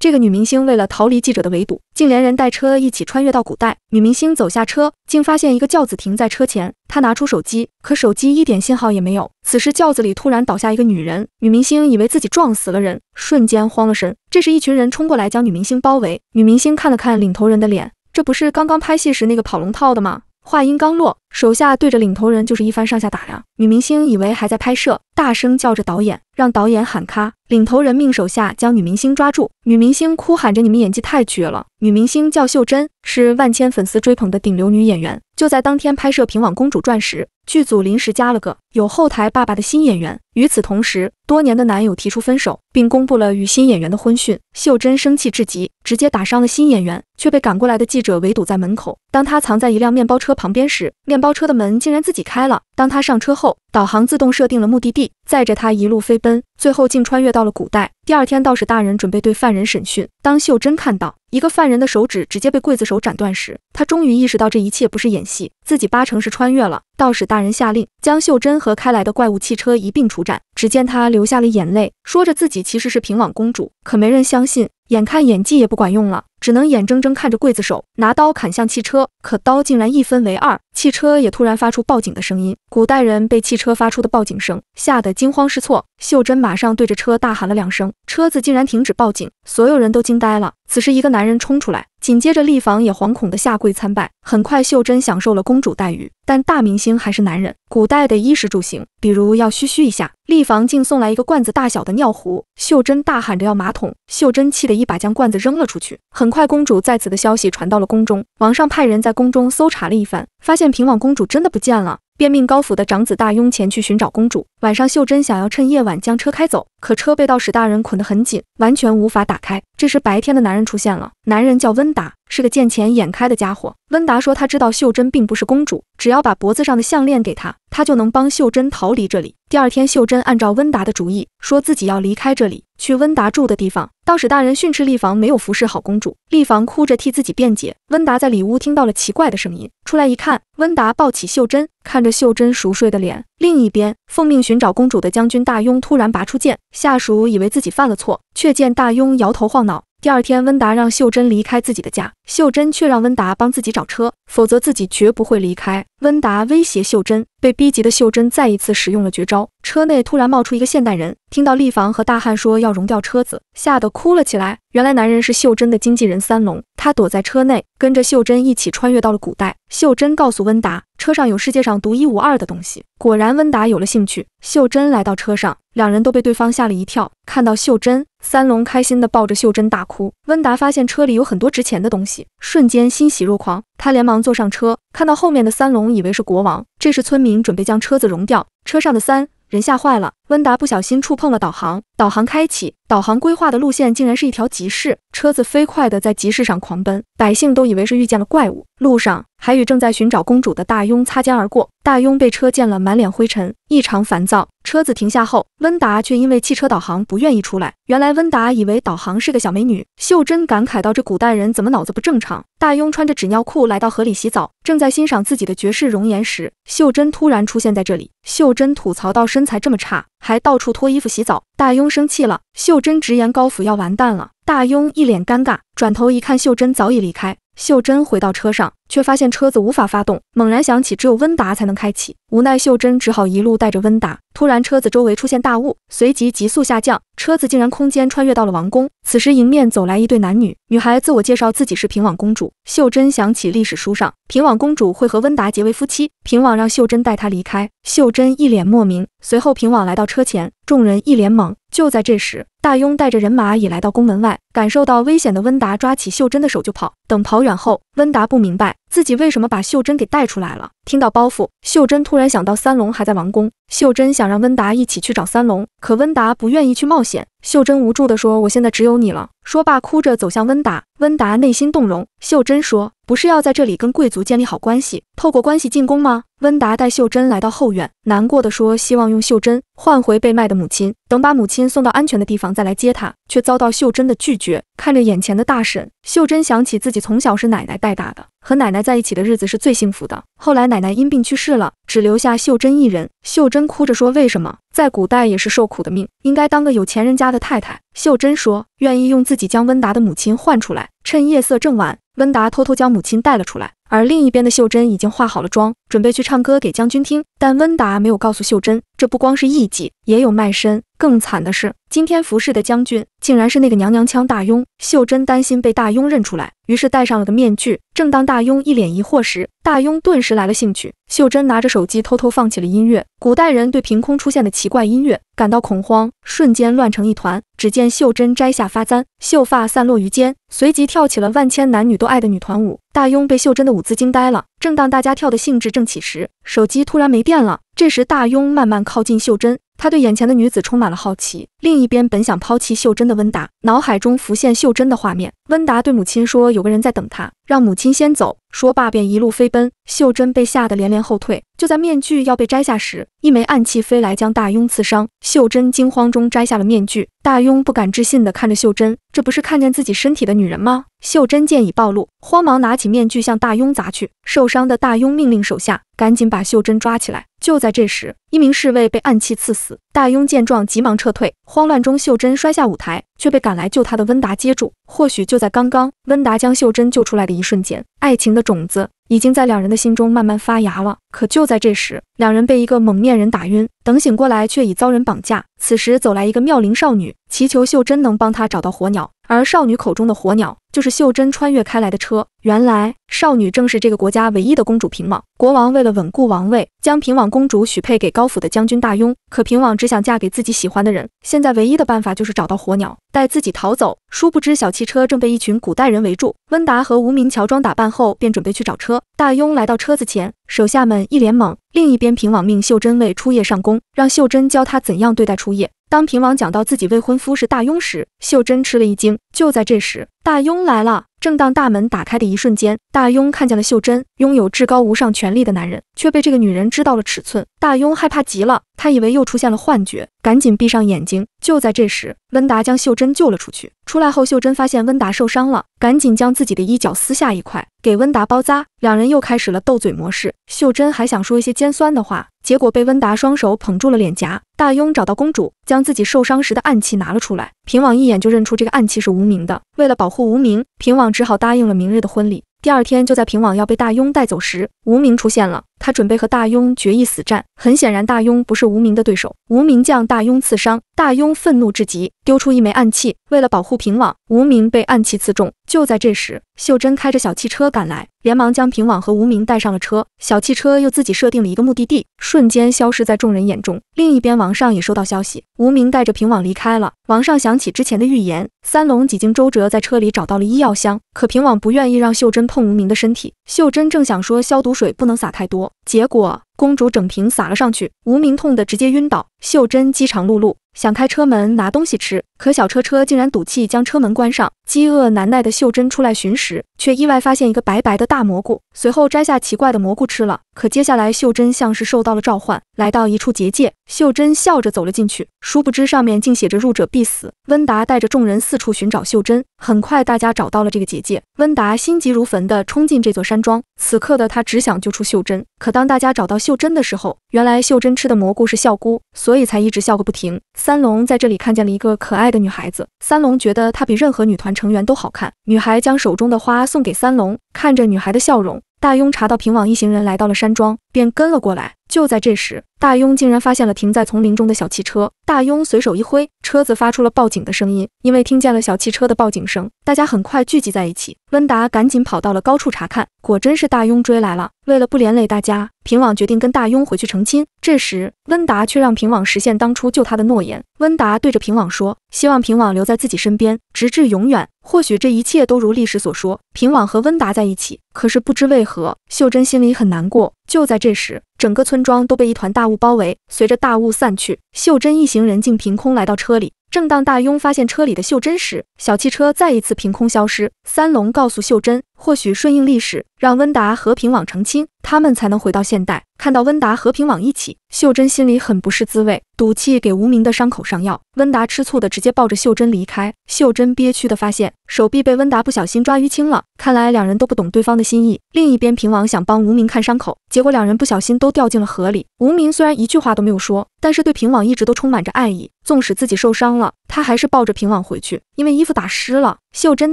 这个女明星为了逃离记者的围堵，竟连人带车一起穿越到古代。女明星走下车，竟发现一个轿子停在车前。她拿出手机，可手机一点信号也没有。此时轿子里突然倒下一个女人，女明星以为自己撞死了人，瞬间慌了神。这时一群人冲过来将女明星包围。女明星看了看领头人的脸，这不是刚刚拍戏时那个跑龙套的吗？话音刚落。手下对着领头人就是一番上下打量，女明星以为还在拍摄，大声叫着导演，让导演喊咔。领头人命手下将女明星抓住，女明星哭喊着：“你们演技太绝了！”女明星叫秀珍，是万千粉丝追捧的顶流女演员。就在当天拍摄《平网公主传》时，剧组临时加了个有后台爸爸的新演员。与此同时，多年的男友提出分手，并公布了与新演员的婚讯。秀珍生气至极，直接打伤了新演员，却被赶过来的记者围堵在门口。当她藏在一辆面包车旁边时，面。面包车的门竟然自己开了。当他上车后，导航自动设定了目的地，载着他一路飞奔，最后竟穿越到了古代。第二天，道士大人准备对犯人审讯，当秀珍看到。一个犯人的手指直接被刽子手斩断时，他终于意识到这一切不是演戏，自己八成是穿越了。道士大人下令将秀珍和开来的怪物汽车一并处斩。只见他流下了眼泪，说着自己其实是平王公主，可没人相信。眼看演技也不管用了，只能眼睁睁看着刽子手拿刀砍向汽车，可刀竟然一分为二，汽车也突然发出报警的声音。古代人被汽车发出的报警声吓得惊慌失措。秀珍马上对着车大喊了两声，车子竟然停止报警，所有人都惊呆了。此时，一个男人冲出来，紧接着丽房也惶恐的下跪参拜。很快，秀珍享受了公主待遇，但大明星还是男人。古代的衣食住行，比如要嘘嘘一下，丽房竟送来一个罐子大小的尿壶。秀珍大喊着要马桶，秀珍气得一把将罐子扔了出去。很快，公主在此的消息传到了宫中，王上派人在宫中搜查了一番，发现平王公主真的不见了。便命高府的长子大雍前去寻找公主。晚上，秀珍想要趁夜晚将车开走，可车被道士大人捆得很紧，完全无法打开。这时，白天的男人出现了。男人叫温达，是个见钱眼开的家伙。温达说，他知道秀珍并不是公主，只要把脖子上的项链给他，他就能帮秀珍逃离这里。第二天，秀珍按照温达的主意，说自己要离开这里，去温达住的地方。道士大人训斥丽房没有服侍好公主，丽房哭着替自己辩解。温达在里屋听到了奇怪的声音，出来一看，温达抱起秀珍，看着秀珍熟睡的脸。另一边，奉命寻找公主的将军大庸突然拔出剑，下属以为自己犯了错，却见大庸摇头晃。第二天，温达让秀珍离开自己的家，秀珍却让温达帮自己找车，否则自己绝不会离开。温达威胁秀珍。被逼急的秀珍再一次使用了绝招，车内突然冒出一个现代人，听到丽房和大汉说要融掉车子，吓得哭了起来。原来男人是秀珍的经纪人三龙，他躲在车内，跟着秀珍一起穿越到了古代。秀珍告诉温达，车上有世界上独一无二的东西。果然，温达有了兴趣。秀珍来到车上，两人都被对方吓了一跳。看到秀珍，三龙开心地抱着秀珍大哭。温达发现车里有很多值钱的东西，瞬间欣喜若狂，他连忙坐上车，看到后面的三龙，以为是国王。这时，村民准备将车子融掉，车上的三人吓坏了。温达不小心触碰了导航，导航开启，导航规划的路线竟然是一条集市，车子飞快的在集市上狂奔，百姓都以为是遇见了怪物。路上还与正在寻找公主的大庸擦肩而过，大庸被车溅了满脸灰尘，异常烦躁。车子停下后，温达却因为汽车导航不愿意出来。原来温达以为导航是个小美女。秀珍感慨到：这古代人怎么脑子不正常？大庸穿着纸尿裤来到河里洗澡，正在欣赏自己的绝世容颜时，秀珍突然出现在这里。秀珍吐槽到：身材这么差。还到处脱衣服洗澡，大庸生气了。秀珍直言高府要完蛋了。大庸一脸尴尬，转头一看，秀珍早已离开。秀珍回到车上。却发现车子无法发动，猛然想起只有温达才能开启，无奈秀珍只好一路带着温达。突然，车子周围出现大雾，随即急速下降，车子竟然空间穿越到了王宫。此时，迎面走来一对男女，女孩自我介绍自己是平王公主。秀珍想起历史书上，平王公主会和温达结为夫妻。平王让秀珍带她离开，秀珍一脸莫名。随后，平王来到车前，众人一脸懵。就在这时，大庸带着人马已来到宫门外，感受到危险的温达抓起秀珍的手就跑。等跑远后，温达不明白。自己为什么把秀珍给带出来了？听到包袱，秀珍突然想到三龙还在王宫。秀珍想让温达一起去找三龙，可温达不愿意去冒险。秀珍无助地说：“我现在只有你了。”说罢，哭着走向温达。温达内心动容。秀珍说：“不是要在这里跟贵族建立好关系，透过关系进宫吗？”温达带秀珍来到后院，难过的说：“希望用秀珍换回被卖的母亲，等把母亲送到安全的地方再来接她。”却遭到秀珍的拒绝。看着眼前的大婶，秀珍想起自己从小是奶奶带大的，和奶奶在一起的日子是最幸福的。后来奶奶因病去世了，只留下秀珍一人。秀珍。真哭着说：“为什么在古代也是受苦的命，应该当个有钱人家的太太。”秀珍说：“愿意用自己将温达的母亲换出来。”趁夜色正晚，温达偷偷将母亲带了出来。而另一边的秀珍已经化好了妆，准备去唱歌给将军听。但温达没有告诉秀珍，这不光是艺伎，也有卖身。更惨的是，今天服侍的将军竟然是那个娘娘腔大庸。秀珍担心被大庸认出来，于是戴上了个面具。正当大庸一脸疑惑时，大庸顿时来了兴趣。秀珍拿着手机偷偷放起了音乐。古代人对凭空出现的奇怪音乐感到恐慌，瞬间乱成一团。只见秀珍摘下发簪，秀发散落于肩，随即跳起了万千男女都爱的女团舞。大庸被秀珍的舞姿惊呆了。正当大家跳的兴致正起时，手机突然没电了。这时，大庸慢慢靠近秀珍，他对眼前的女子充满了好奇。另一边，本想抛弃秀珍的温达，脑海中浮现秀珍的画面。温达对母亲说：“有个人在等他，让母亲先走。”说罢便一路飞奔。秀珍被吓得连连后退。就在面具要被摘下时，一枚暗器飞来，将大庸刺伤。秀珍惊慌中摘下了面具。大庸不敢置信地看着秀珍，这不是看见自己身体的女人吗？秀珍见已暴露，慌忙拿起面具向大庸砸去。受伤的大庸命令手下赶紧把秀珍抓起来。就在这时，一名侍卫被暗器刺死。大庸见状，急忙撤退。慌乱中，秀珍摔下舞台，却被赶来救她的温达接住。或许就在刚刚，温达将秀珍救出来的一瞬间，爱情的种子已经在两人的心中慢慢发芽了。可就在这时，两人被一个蒙面人打晕。等醒过来，却已遭人绑架。此时走来一个妙龄少女，祈求秀珍能帮她找到火鸟。而少女口中的火鸟，就是秀珍穿越开来的车。原来。少女正是这个国家唯一的公主平王。国王为了稳固王位，将平王公主许配给高府的将军大雍。可平王只想嫁给自己喜欢的人。现在唯一的办法就是找到火鸟，带自己逃走。殊不知小汽车正被一群古代人围住。温达和无名乔装打扮后，便准备去找车。大雍来到车子前，手下们一脸懵。另一边，平王命秀珍为初夜上宫，让秀珍教他怎样对待初夜。当平王讲到自己未婚夫是大雍时，秀珍吃了一惊。就在这时，大雍来了。正当大门打开的一瞬间，大庸看见了秀珍。拥有至高无上权力的男人，却被这个女人知道了尺寸。大庸害怕极了，他以为又出现了幻觉，赶紧闭上眼睛。就在这时，温达将秀珍救了出去。出来后，秀珍发现温达受伤了，赶紧将自己的衣角撕下一块给温达包扎。两人又开始了斗嘴模式。秀珍还想说一些尖酸的话。结果被温达双手捧住了脸颊。大庸找到公主，将自己受伤时的暗器拿了出来。平王一眼就认出这个暗器是无名的。为了保护无名，平王只好答应了明日的婚礼。第二天就在平王要被大庸带走时，无名出现了。他准备和大庸决一死战，很显然大庸不是无名的对手，无名将大庸刺伤，大庸愤怒至极，丢出一枚暗器。为了保护平网，无名被暗器刺中。就在这时，秀珍开着小汽车赶来，连忙将平网和无名带上了车。小汽车又自己设定了一个目的地，瞬间消失在众人眼中。另一边，王上也收到消息，无名带着平网离开了。王上想起之前的预言，三龙几经周折，在车里找到了医药箱。可平网不愿意让秀珍碰无名的身体，秀珍正想说消毒水不能洒太多。结果。公主整瓶洒了上去，无名痛的直接晕倒。秀珍饥肠辘辘，想开车门拿东西吃，可小车车竟然赌气将车门关上。饥饿难耐的秀珍出来寻食，却意外发现一个白白的大蘑菇，随后摘下奇怪的蘑菇吃了。可接下来，秀珍像是受到了召唤，来到一处结界，秀珍笑着走了进去，殊不知上面竟写着入者必死。温达带着众人四处寻找秀珍，很快大家找到了这个结界。温达心急如焚地冲进这座山庄，此刻的他只想救出秀珍。可当大家找到。秀珍的时候，原来秀珍吃的蘑菇是笑菇，所以才一直笑个不停。三龙在这里看见了一个可爱的女孩子，三龙觉得她比任何女团成员都好看。女孩将手中的花送给三龙，看着女孩的笑容，大庸查到平网一行人来到了山庄，便跟了过来。就在这时，大庸竟然发现了停在丛林中的小汽车。大庸随手一挥，车子发出了报警的声音。因为听见了小汽车的报警声，大家很快聚集在一起。温达赶紧跑到了高处查看，果真是大庸追来了。为了不连累大家，平网决定跟大庸回去成亲。这时，温达却让平网实现当初救他的诺言。温达对着平网说：“希望平网留在自己身边，直至永远。”或许这一切都如历史所说，平网和温达在一起。可是不知为何，秀珍心里很难过。就在这时，整个村庄都被一团大雾包围。随着大雾散去，秀珍一行人竟凭空来到车里。正当大庸发现车里的秀珍时，小汽车再一次凭空消失。三龙告诉秀珍。或许顺应历史，让温达和平网成亲，他们才能回到现代，看到温达和平网一起。秀珍心里很不是滋味，赌气给无名的伤口上药。温达吃醋的直接抱着秀珍离开。秀珍憋屈的发现手臂被温达不小心抓淤青了，看来两人都不懂对方的心意。另一边平王想帮无名看伤口，结果两人不小心都掉进了河里。无名虽然一句话都没有说，但是对平网一直都充满着爱意。纵使自己受伤了，他还是抱着平网回去，因为衣服打湿了。秀珍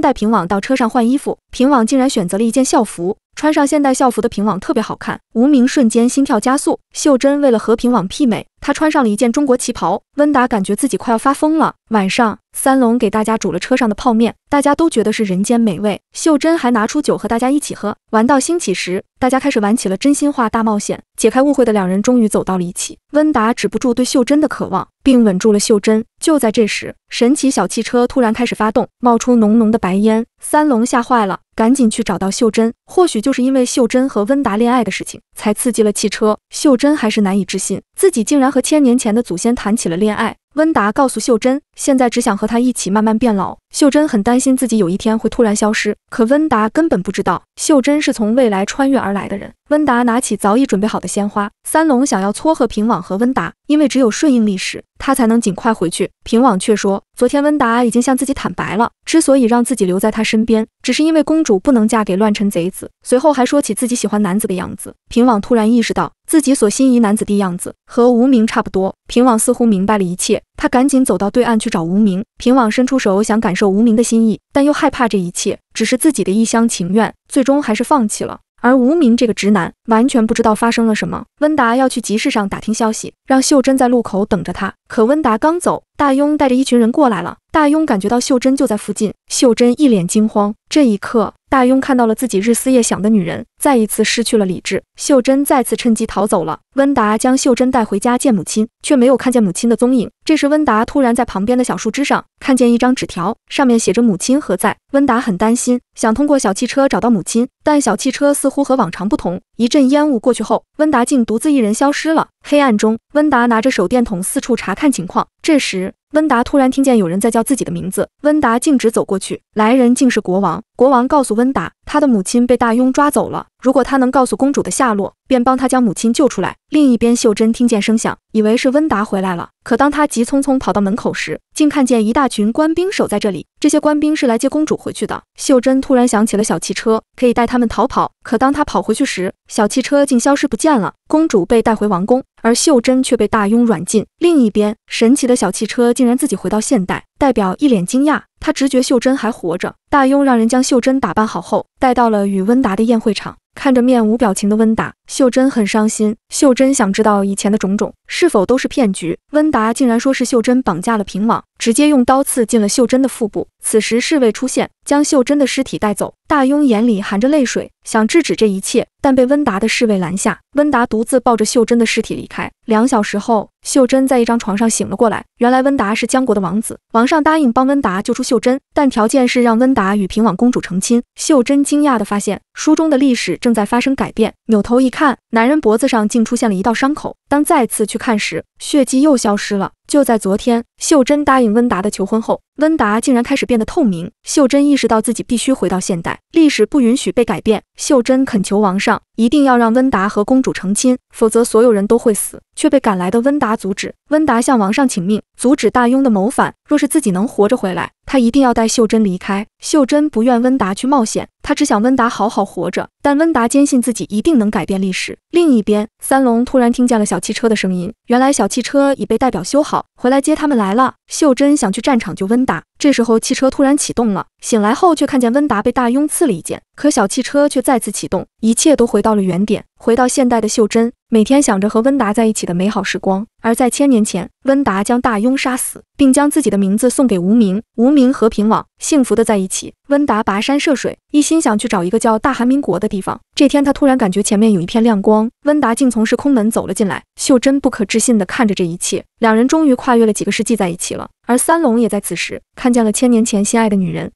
带平网到车上换衣服，平网竟然选择了一件校服。穿上现代校服的平网特别好看，无名瞬间心跳加速。秀珍为了和平网媲美，她穿上了一件中国旗袍。温达感觉自己快要发疯了。晚上，三龙给大家煮了车上的泡面，大家都觉得是人间美味。秀珍还拿出酒和大家一起喝。玩到兴起时，大家开始玩起了真心话大冒险，解开误会的两人终于走到了一起。温达止不住对秀珍的渴望，并稳住了秀珍。就在这时，神奇小汽车突然开始发动，冒出浓浓的白烟，三龙吓坏了。赶紧去找到秀珍，或许就是因为秀珍和温达恋爱的事情，才刺激了汽车。秀珍还是难以置信，自己竟然和千年前的祖先谈起了恋爱。温达告诉秀珍，现在只想和他一起慢慢变老。秀珍很担心自己有一天会突然消失，可温达根本不知道秀珍是从未来穿越而来的人。温达拿起早已准备好的鲜花，三龙想要撮合平网和温达，因为只有顺应历史。他才能尽快回去。平王却说，昨天温达已经向自己坦白了，之所以让自己留在他身边，只是因为公主不能嫁给乱臣贼子。随后还说起自己喜欢男子的样子。平王突然意识到，自己所心仪男子的样子和无名差不多。平王似乎明白了一切，他赶紧走到对岸去找无名。平王伸出手想感受无名的心意，但又害怕这一切只是自己的一厢情愿，最终还是放弃了。而无名这个直男完全不知道发生了什么。温达要去集市上打听消息，让秀珍在路口等着他。可温达刚走，大庸带着一群人过来了。大庸感觉到秀珍就在附近，秀珍一脸惊慌。这一刻。大庸看到了自己日思夜想的女人，再一次失去了理智。秀珍再次趁机逃走了。温达将秀珍带回家见母亲，却没有看见母亲的踪影。这时，温达突然在旁边的小树枝上看见一张纸条，上面写着“母亲何在”。温达很担心，想通过小汽车找到母亲，但小汽车似乎和往常不同。一阵烟雾过去后，温达竟独自一人消失了。黑暗中，温达拿着手电筒四处查看情况。这时，温达突然听见有人在叫自己的名字，温达径直走过去，来人竟是国王。国王告诉温达，他的母亲被大庸抓走了，如果他能告诉公主的下落，便帮他将母亲救出来。另一边，秀珍听见声响，以为是温达回来了，可当她急匆匆跑到门口时。竟看见一大群官兵守在这里，这些官兵是来接公主回去的。秀珍突然想起了小汽车，可以带他们逃跑。可当她跑回去时，小汽车竟消失不见了。公主被带回王宫，而秀珍却被大庸软禁。另一边，神奇的小汽车竟然自己回到现代，代表一脸惊讶。他直觉秀珍还活着。大庸让人将秀珍打扮好后。带到了与温达的宴会场，看着面无表情的温达，秀珍很伤心。秀珍想知道以前的种种是否都是骗局。温达竟然说是秀珍绑架了平网，直接用刀刺进了秀珍的腹部。此时侍卫出现，将秀珍的尸体带走。大庸眼里含着泪水，想制止这一切，但被温达的侍卫拦下。温达独自抱着秀珍的尸体离开。两小时后，秀珍在一张床上醒了过来。原来温达是江国的王子，王上答应帮温达救出秀珍，但条件是让温达与平王公主成亲。秀珍。惊讶的发现。书中的历史正在发生改变。扭头一看，男人脖子上竟出现了一道伤口。当再次去看时，血迹又消失了。就在昨天，秀珍答应温达的求婚后，温达竟然开始变得透明。秀珍意识到自己必须回到现代，历史不允许被改变。秀珍恳求王上一定要让温达和公主成亲，否则所有人都会死，却被赶来的温达阻止。温达向王上请命，阻止大庸的谋反。若是自己能活着回来，他一定要带秀珍离开。秀珍不愿温达去冒险，她只想温达好好。活着，但温达坚信自己一定能改变历史。另一边，三龙突然听见了小汽车的声音。原来，小汽车已被代表修好，回来接他们来了。秀珍想去战场救温达。这时候，汽车突然启动了。醒来后，却看见温达被大庸刺了一剑。可小汽车却再次启动，一切都回到了原点。回到现代的秀珍，每天想着和温达在一起的美好时光。而在千年前，温达将大庸杀死，并将自己的名字送给无名。无名和平网，幸福的在一起。温达跋山涉水，一心想去找一个叫大韩民国的地方。这天，他突然感觉前面有一片亮光。温达竟从时空门走了进来。秀珍不可置信地看着这一切，两人终于跨越了几个世纪在一起了。而三龙也在此时看见了千年前心爱的女人。